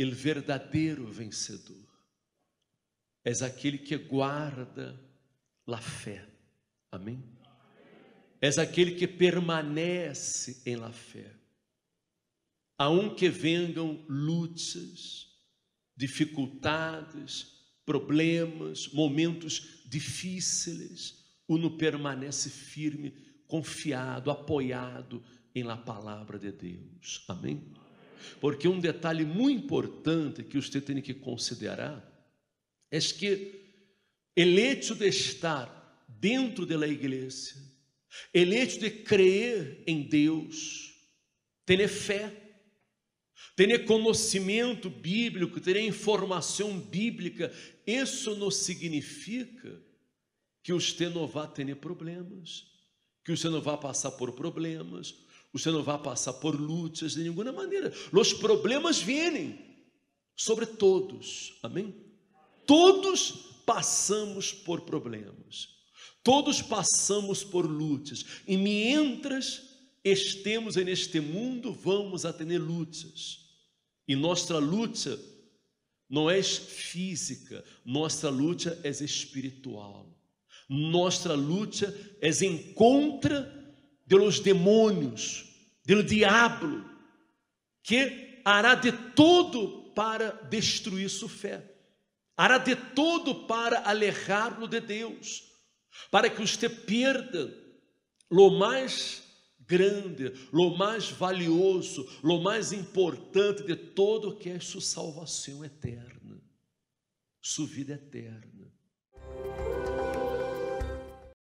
O verdadeiro vencedor. é aquele que guarda a fé. Amém? És aquele que permanece em la fé. a que vengam lutas, dificuldades, problemas, momentos difíceis, o no permanece firme, confiado, apoiado em la palavra de Deus. Amém? Porque um detalhe muito importante que você tem que considerar é que eleito de estar dentro da igreja, eleito de crer em Deus, ter fé, ter conhecimento bíblico, ter informação bíblica, isso não significa que você não vá ter problemas, que você não vá passar por problemas, você não vai passar por lutas de nenhuma maneira. Os problemas vêm sobre todos. Amém? Todos passamos por problemas. Todos passamos por lutas. E mientras estemos neste mundo, vamos a ter lutas. E nossa luta não é física, nossa luta é espiritual. Nossa luta é em contra de los demônios, do diabo, que hará de todo para destruir sua fé, hará de todo para alejar-lo de Deus, para que você perda lo mais grande, lo mais valioso, lo mais importante de todo, que é sua salvação eterna, sua vida eterna.